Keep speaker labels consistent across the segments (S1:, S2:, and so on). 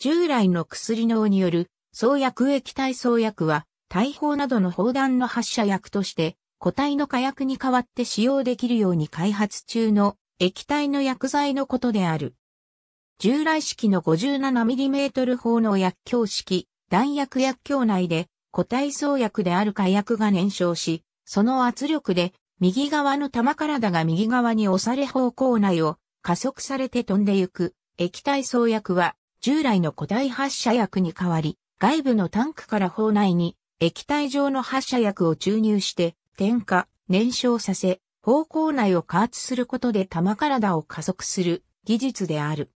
S1: 従来の薬脳による、創薬液体創薬は、大砲などの砲弾の発射薬として、固体の火薬に代わって使用できるように開発中の液体の薬剤のことである。従来式の 57mm 砲の薬莢式、弾薬薬莢内で固体創薬である火薬が燃焼し、その圧力で右側の玉体が右側に押され方向内を加速されて飛んでいく液体創薬は従来の古代発射薬に代わり、外部のタンクから砲内に液体状の発射薬を注入して、点火、燃焼させ、砲口内を加圧することで弾体を加速する技術である。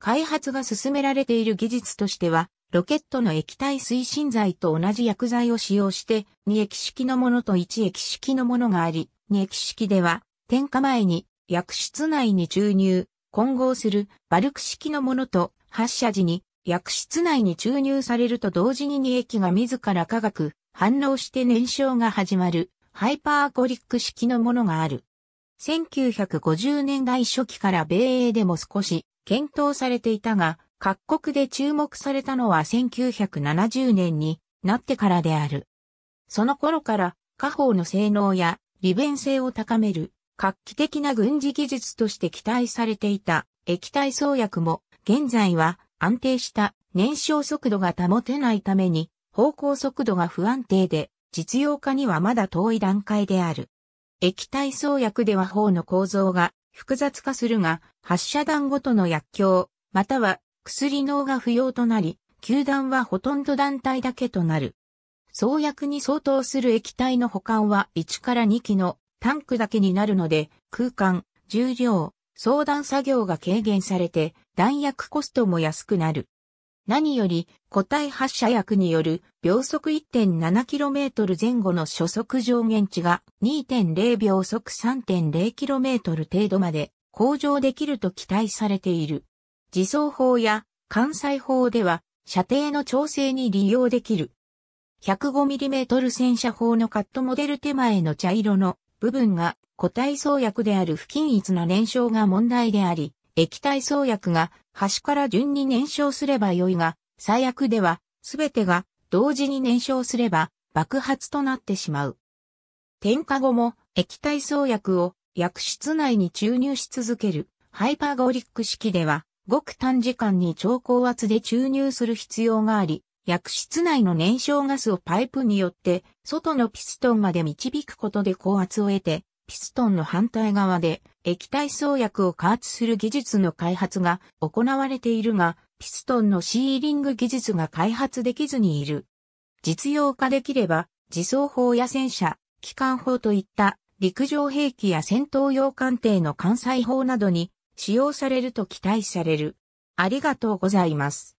S1: 開発が進められている技術としては、ロケットの液体推進剤と同じ薬剤を使用して、2液式のものと1液式のものがあり、2液式では、点火前に薬室内に注入、混合するバルク式のものと発射時に薬室内に注入されると同時に2液が自ら化学、反応して燃焼が始まるハイパーゴリック式のものがある。1950年代初期から米英でも少し検討されていたが、各国で注目されたのは1970年になってからである。その頃から、家宝の性能や利便性を高める、画期的な軍事技術として期待されていた液体創薬も現在は安定した燃焼速度が保てないために方向速度が不安定で実用化にはまだ遠い段階である。液体創薬では方の構造が複雑化するが発射弾ごとの薬莢、または薬脳が不要となり、球団はほとんど団体だけとなる。創薬に相当する液体の保管は1から2機のタンクだけになるので、空間、重量、相談作業が軽減されて、弾薬コストも安くなる。何より、個体発射薬による秒速 1.7km 前後の初速上限値が2.0秒速 3.0km 程度まで向上できると期待されている。自走砲や関西砲では射程の調整に利用できる。105mm 戦車砲のカットモデル手前の茶色の部分が固体創薬である不均一な燃焼が問題であり、液体創薬が端から順に燃焼すれば良いが、最悪ではすべてが同時に燃焼すれば爆発となってしまう。添加後も液体創薬を薬室内に注入し続けるハイパーゴリック式では、ごく短時間に超高圧で注入する必要があり、薬室内の燃焼ガスをパイプによって外のピストンまで導くことで高圧を得て、ピストンの反対側で液体創薬を加圧する技術の開発が行われているが、ピストンのシーリング技術が開発できずにいる。実用化できれば、自走砲や戦車、機関砲といった陸上兵器や戦闘用艦艇の艦載砲などに使用されると期待される。ありがとうございます。